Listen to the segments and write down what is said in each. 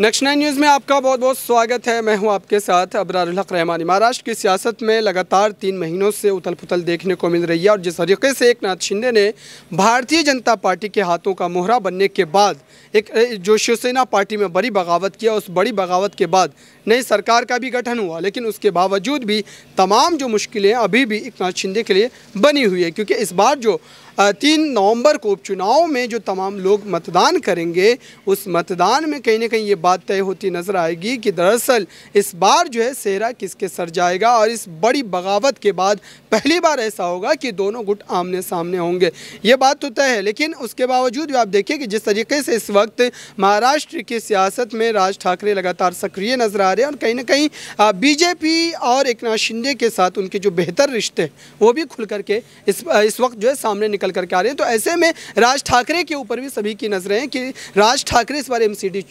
next nine news में आपका बहुत बहुत स्वागत है मैं हूं आपके साथ अबरारक रहमानी महाराष्ट्र की सियासत में लगातार तीन महीनों से उथल पुथल देखने को मिल रही है और जिस तरीके से एक नाथ शिंदे ने भारतीय जनता पार्टी के हाथों का मोहरा बनने के बाद एक जो शिवसेना पार्टी में बड़ी बगावत किया उस बड़ी बगावत के बाद नई सरकार का भी गठन हुआ लेकिन उसके बावजूद भी तमाम जो मुश्किलें अभी भी एक नाथ शिंदे के लिए बनी हुई है क्योंकि इस बार जो तीन नवंबर को उपचुनाव में जो तमाम लोग मतदान करेंगे उस मतदान में कहीं ना कहीं ये बात तय होती नज़र आएगी कि दरअसल इस बार जो है सेहरा किसके सर जाएगा और इस बड़ी बगावत के बाद पहली बार ऐसा होगा कि दोनों गुट आमने सामने होंगे ये बात तो तय है लेकिन उसके बावजूद भी आप देखिए कि जिस तरीके से इस वक्त महाराष्ट्र की सियासत में राज ठाकरे लगातार सक्रिय नज़र आ रहे हैं और कहीं ना कहीं बीजेपी और एक शिंदे के साथ उनके जो बेहतर रिश्ते हैं वो भी खुल करके इस इस वक्त जो है सामने निकल करके आ रहे हैं तो ऐसे में राज ठाकरे के ऊपर भी सभी की नज़रें हैं कि राज ठाकरे इस बार एम सी डी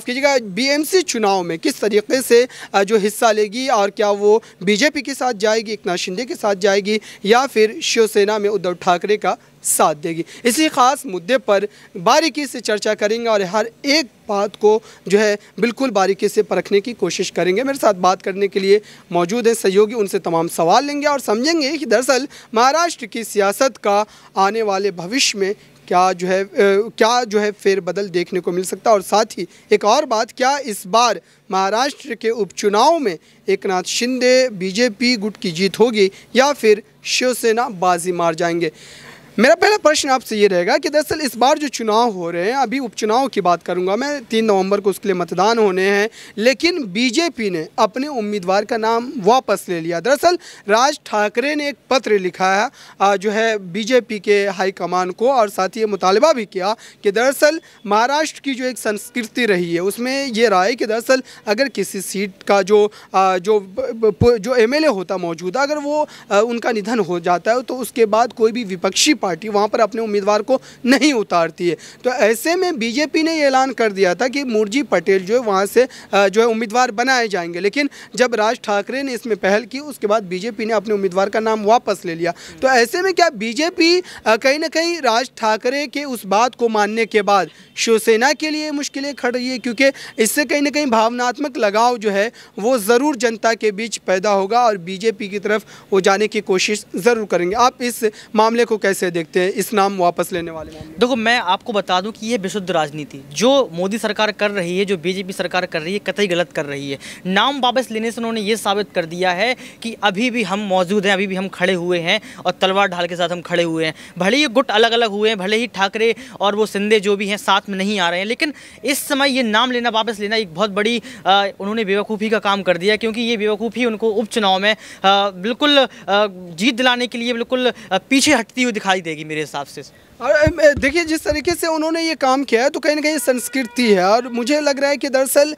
माफ़ कीजिएगा बीएमसी चुनाव में किस तरीके से जो हिस्सा लेगी और क्या वो बीजेपी के साथ जाएगी एक शिंदे के साथ जाएगी या फिर शिवसेना में उद्धव ठाकरे का साथ देगी इसी खास मुद्दे पर बारीकी से चर्चा करेंगे और हर एक बात को जो है बिल्कुल बारीकी से परखने की कोशिश करेंगे मेरे साथ बात करने के लिए मौजूद हैं सहयोगी उनसे तमाम सवाल लेंगे और समझेंगे कि दरअसल महाराष्ट्र की सियासत का आने वाले भविष्य में क्या जो है क्या जो है फेरबदल देखने को मिल सकता है और साथ ही एक और बात क्या इस बार महाराष्ट्र के उपचुनाव में एक नाथ शिंदे बीजेपी गुट की जीत होगी या फिर शिवसेना बाजी मार जाएंगे मेरा पहला प्रश्न आपसे ये रहेगा कि दरअसल इस बार जो चुनाव हो रहे हैं अभी उपचुनाव की बात करूंगा मैं तीन नवंबर को उसके लिए मतदान होने हैं लेकिन बीजेपी ने अपने उम्मीदवार का नाम वापस ले लिया दरअसल राज ठाकरे ने एक पत्र लिखा है जो है बीजेपी के हाईकमान को और साथ ही ये मुतालबा भी किया कि दरअसल महाराष्ट्र की जो एक संस्कृति रही है उसमें ये रहा है कि दरअसल अगर किसी सीट का जो जो जो एम होता मौजूदा अगर वो उनका निधन हो जाता है तो उसके बाद कोई भी विपक्षी पार्टी पार्टी वहाँ पर अपने उम्मीदवार को नहीं उतारती है तो ऐसे में बीजेपी ने ऐलान कर दिया था कि मुरजी पटेल जो है वहाँ से जो है उम्मीदवार बनाए जाएंगे लेकिन जब राज ठाकरे ने इसमें पहल की उसके बाद बीजेपी ने अपने उम्मीदवार का नाम वापस ले लिया तो ऐसे में क्या बीजेपी कहीं ना कहीं राज ठाकरे के उस बात को मानने के बाद शिवसेना के लिए मुश्किलें खड़ रही है क्योंकि इससे कहीं ना कहीं भावनात्मक लगाव जो है वो ज़रूर जनता के बीच पैदा होगा और बीजेपी की तरफ वो जाने की कोशिश ज़रूर करेंगे आप इस मामले को कैसे देख देखते हैं इस नाम वापस लेने वाले देखो मैं आपको बता दूं कि ये विशुद्ध राजनीति जो मोदी सरकार कर रही है जो बीजेपी सरकार कर रही है कतई गलत कर रही है नाम वापस लेने से उन्होंने ये साबित कर दिया है कि अभी भी हम मौजूद हैं अभी भी हम खड़े हुए हैं और तलवार ढाल के साथ हम खड़े हुए हैं भले ही गुट अलग अलग हुए हैं भले ही ठाकरे और वो सिंधे जो भी हैं साथ में नहीं आ रहे हैं लेकिन इस समय ये नाम लेना वापस लेना एक बहुत बड़ी उन्होंने बेवकूफ़ी का काम कर दिया क्योंकि ये बेवकूफ़ी उनको उपचुनाव में बिल्कुल जीत दिलाने के लिए बिल्कुल पीछे हटती हुई दिखाई दिखाई देगी मेरे हिसाब से और देखिए जिस तरीके से उन्होंने ये काम किया है तो कहीं ना कहीं संस्कृति है और मुझे लग रहा है कि दरअसल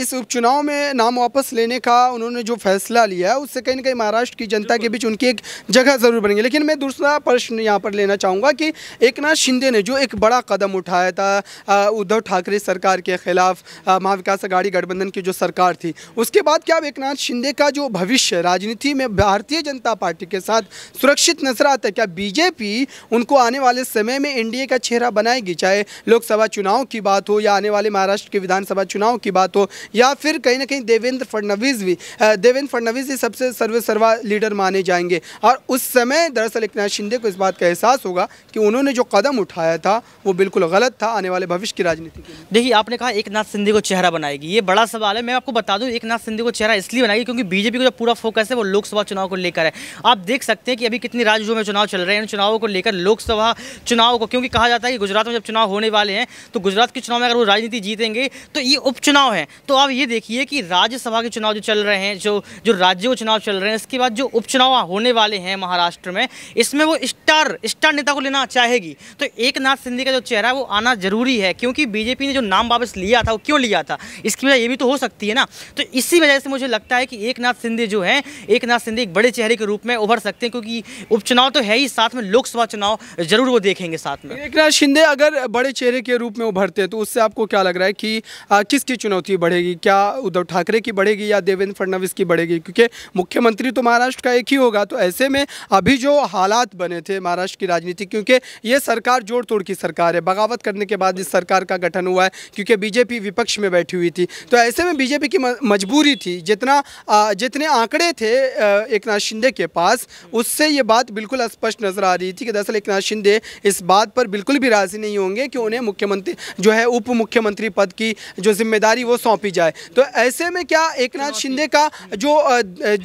इस उपचुनाव में नाम वापस लेने का उन्होंने जो फैसला लिया है उससे कहीं ना कहीं महाराष्ट्र की जनता के बीच उनकी एक जगह ज़रूर बनेगी लेकिन मैं दूसरा प्रश्न यहाँ पर लेना चाहूँगा कि एक नाथ शिंदे ने जो एक बड़ा कदम उठाया था उद्धव ठाकरे सरकार के खिलाफ महाविकास अगाड़ी गठबंधन की जो सरकार थी उसके बाद क्या अब एक नाथ शिंदे का जो भविष्य राजनीति में भारतीय जनता पार्टी के साथ सुरक्षित नजर आता है क्या बीजेपी उनको आने वाले समय समय में एनडीए का चेहरा बनाएगी चाहे लोकसभा चुनाव की बात हो या आने वाले महाराष्ट्र के विधानसभा चुनाव की बात हो या फिर कहीं ना कहीं देवेंद्र फडणवीस भी देवेंद्र फडणवीस ही सबसे सर्वा लीडर माने जाएंगे और उस समय दरअसल एक नाथ शिंदे को इस बात का एहसास होगा कि उन्होंने जो कदम उठाया था वो बिल्कुल गलत था आने वाले भविष्य की राजनीति देखिए आपने कहा एक नाथ को चेहरा बनाएगी ये बड़ा सवाल है मैं आपको बता दूँ एक नाथ को चेहरा इसलिए बनाएगी क्योंकि बीजेपी का जो पूरा फोकस है वो लोकसभा चुनाव को लेकर है आप देख सकते हैं कि अभी कितनी राज्यों में चुनाव चल रहे हैं चुनावों को लेकर लोकसभा चुनाव को क्योंकि कहा जाता है कि गुजरात में जब चुनाव होने वाले हैं तो गुजरात के चुनाव में अगर वो राजनीति जीतेंगे तो ये उपचुनाव है तो आप ये देखिए कि राज्यसभा के चुनाव जो चल रहे हैं जो जो राज्यों के चुनाव चल रहे हैं इसके बाद जो उपचुनाव होने वाले हैं महाराष्ट्र में इसमें वो स्टार स्टार नेता को लेना चाहेगी तो एक नाथ सिंधे का जो चेहरा है वो आना ज़रूरी है क्योंकि बीजेपी ने जो नाम वापस लिया था वो क्यों लिया था इसकी वजह ये भी तो हो सकती है ना तो इसी वजह से मुझे लगता है कि एक नाथ सिंधे जो है एक नाथ सिंधे एक बड़े चेहरे के रूप में उभर सकते हैं क्योंकि उपचुनाव तो है ही साथ में लोकसभा चुनाव जरूर वो देखेंगे देखेंगे साथ में एक नाथ शिंदे अगर बड़े चेहरे के रूप में उभरते हैं तो उससे आपको क्या लग रहा है कि किसकी चुनौती बढ़ेगी क्या उद्धव ठाकरे की बढ़ेगी या देवेंद्र फडणवीस की बढ़ेगी क्योंकि मुख्यमंत्री तो महाराष्ट्र का एक ही होगा तो ऐसे में अभी जो हालात बने थे महाराष्ट्र की राजनीति क्योंकि ये सरकार जोड़ तोड़ की सरकार है बगावत करने के बाद इस सरकार का गठन हुआ है क्योंकि बीजेपी विपक्ष में बैठी हुई थी तो ऐसे में बीजेपी की मजबूरी थी जितना जितने आंकड़े थे एक शिंदे के पास उससे ये बात बिल्कुल स्पष्ट नजर आ रही थी कि दरअसल एक शिंदे इस बात पर बिल्कुल भी राज़ी नहीं होंगे कि उन्हें मुख्यमंत्री जो है उप मुख्यमंत्री पद की जो जिम्मेदारी वो सौंपी जाए तो ऐसे में क्या एक नाथ शिंदे का जो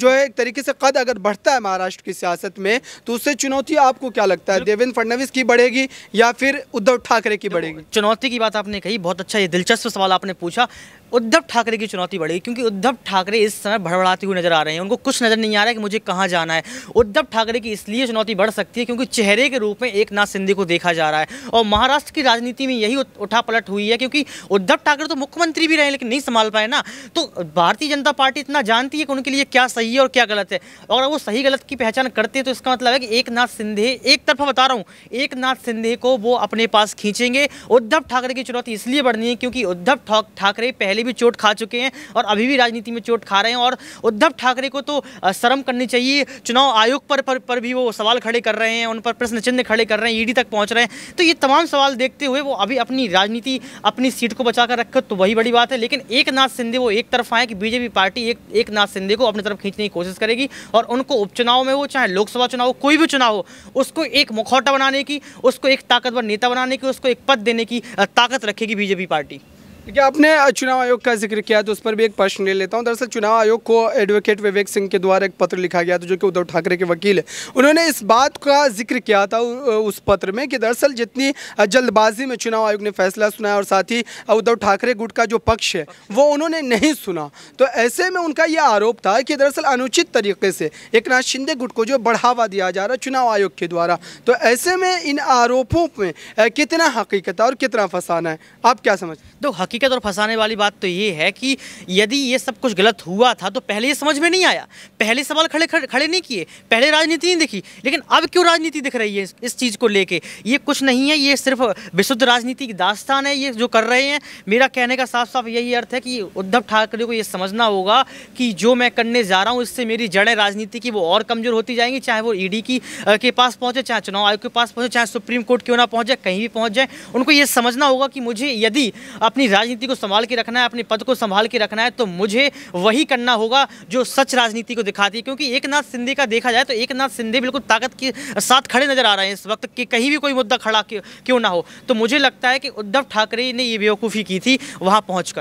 जो है एक तरीके से कद अगर बढ़ता है महाराष्ट्र की सियासत में तो उससे चुनौती आपको क्या लगता है देवेंद्र फडणवीस की बढ़ेगी या फिर उद्धव ठाकरे की बढ़ेगी चुनौती की बात आपने कही बहुत अच्छा ये दिलचस्प सवाल आपने पूछा उद्धव ठाकरे की चुनौती बढ़ेगी क्योंकि उद्धव ठाकरे इस समय भड़बड़ाते हुए नजर आ रहे हैं उनको कुछ नज़र नहीं आ रहा है कि मुझे कहाँ जाना है उद्धव ठाकरे की इसलिए चुनौती बढ़ सकती है क्योंकि चेहरे के रूप में एक नाथ सिंधे को देखा जा रहा है और महाराष्ट्र की राजनीति में यही उठा पलट हुई है क्योंकि उद्धव ठाकरे तो मुख्यमंत्री भी रहे लेकिन नहीं संभाल पाए ना तो भारतीय जनता पार्टी इतना जानती है कि उनके लिए क्या सही है और क्या गलत है और वो सही गलत की पहचान करते हैं तो इसका मतलब है कि एक नाथ सिंधे एक तरफा बता रहा हूँ एक नाथ सिंधे को वो अपने पास खींचेंगे उद्धव ठाकरे की चुनौती इसलिए बढ़नी है क्योंकि उद्धव ठाकरे पहले पहले भी चोट खा चुके हैं और अभी भी राजनीति में चोट खा रहे हैं और उद्धव ठाकरे को तो शर्म करनी चाहिए चुनाव आयोग पर, पर पर भी वो सवाल खड़े कर रहे हैं उन पर प्रश्न चिन्ह खड़े कर रहे हैं ईडी तक पहुंच रहे हैं तो ये तमाम सवाल देखते हुए वो अभी अपनी राजनीति अपनी सीट को बचा कर रखे तो वही बड़ी बात है लेकिन एक नाथ सिंधे वो एक तरफ आए कि बीजेपी पार्टी एक एक नाथ सिंधे को अपनी तरफ खींचने की कोशिश करेगी और उनको उपचुनाव में हो चाहे लोकसभा चुनाव हो कोई भी चुनाव हो उसको एक मुखौटा बनाने की उसको एक ताकतवर नेता बनाने की उसको एक पद देने की ताकत रखेगी बीजेपी पार्टी देखिए आपने चुनाव आयोग का जिक्र किया तो उस पर भी एक प्रश्न ले लेता हूं दरअसल चुनाव आयोग को एडवोकेट विवेक सिंह के द्वारा एक पत्र लिखा गया था जो कि उद्धव ठाकरे के वकील है उन्होंने इस बात का जिक्र किया था उस पत्र में कि दरअसल जितनी जल्दबाजी में चुनाव आयोग ने फैसला सुनाया और साथ ही उद्धव ठाकरे गुट का जो पक्ष है वो उन्होंने नहीं सुना तो ऐसे में उनका यह आरोप था कि दरअसल अनुचित तरीके से एक नाथ शिंदे गुट को जो बढ़ावा दिया जा रहा है चुनाव आयोग के द्वारा तो ऐसे में इन आरोपों में कितना हकीकत है और कितना फसाना है आप क्या समझ दो तो हकीकत और फंसाने वाली बात तो ये है कि यदि ये सब कुछ गलत हुआ था तो पहले ये समझ में नहीं आया पहले सवाल खड़े खड़े नहीं किए पहले राजनीति नहीं दिखी लेकिन अब क्यों राजनीति दिख रही है इस चीज़ को लेके ये कुछ नहीं है ये सिर्फ विशुद्ध राजनीति की दास्तान है ये जो कर रहे हैं मेरा कहने का साफ साफ यही अर्थ है कि उद्धव ठाकरे को ये समझना होगा कि जो मैं करने जा रहा हूँ इससे मेरी जड़ें राजनीति की वो और कमज़ोर होती जाएंगी चाहे वो ईडी e की के पास पहुँचे चाहे चुनाव आयोग के पास पहुँचे चाहे सुप्रीम कोर्ट क्यों ना पहुँचे जाए कहीं भी पहुँच जाए उनको ये समझना होगा कि मुझे यदि अपनी राजनीति को संभाल के रखना है अपने पद को संभाल के रखना है तो मुझे वही करना होगा जो सच राजनीति को दिखाती है क्योंकि एक नाथ सिंधे का देखा जाए तो एक नाथ सिंधे बिल्कुल ताकत के साथ खड़े नजर आ रहे हैं इस वक्त कि कहीं भी कोई मुद्दा खड़ा क्यों ना हो तो मुझे लगता है कि उद्धव ठाकरे ने ये बेवकूफ़ी की थी वहाँ पहुँच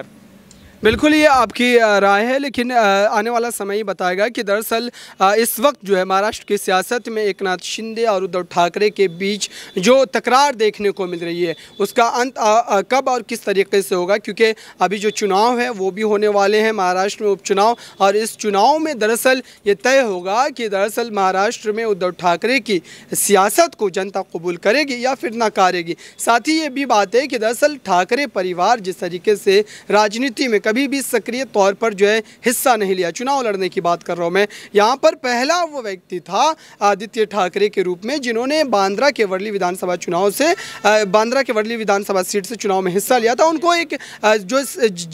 बिल्कुल ये आपकी राय है लेकिन आने वाला समय ही बताएगा कि दरअसल इस वक्त जो है महाराष्ट्र की सियासत में एक नाथ शिंदे और उद्धव ठाकरे के बीच जो तकरार देखने को मिल रही है उसका अंत कब और किस तरीके से होगा क्योंकि अभी जो चुनाव है वो भी होने वाले हैं महाराष्ट्र में उपचुनाव और इस चुनाव में दरअसल ये तय होगा कि दरअसल महाराष्ट्र में उद्धव ठाकरे की सियासत को जनता कबूल करेगी या फिर नकारेगी साथ ही ये भी बात है कि दरअसल ठाकरे परिवार जिस तरीके से राजनीति में कभी भी सक्रिय तौर पर जो है हिस्सा नहीं लिया चुनाव लड़ने की बात कर रहा हूँ मैं यहाँ पर पहला वो व्यक्ति था आदित्य ठाकरे के रूप में जिन्होंने बांद्रा के वर्ली विधानसभा चुनाव से बांद्रा के वर्ली विधानसभा सीट से चुनाव में हिस्सा लिया था उनको एक जो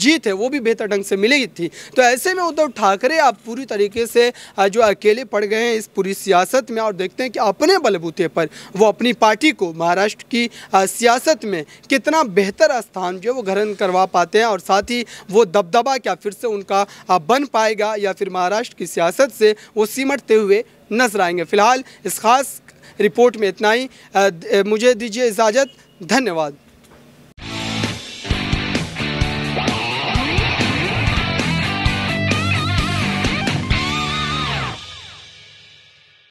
जीत है वो भी बेहतर ढंग से मिली थी तो ऐसे में उद्धव ठाकरे आप पूरी तरीके से जो अकेले पड़ गए हैं इस पूरी सियासत में और देखते हैं कि अपने बलबूते पर वो अपनी पार्टी को महाराष्ट्र की सियासत में कितना बेहतर स्थान जो है वो ग्रहण करवा पाते हैं और साथ ही वो दबदबा क्या फिर से उनका बन पाएगा या फिर महाराष्ट्र की सियासत से वो सिमटते हुए नजर आएंगे फिलहाल इस खास रिपोर्ट में इतना ही मुझे दीजिए इजाज़त धन्यवाद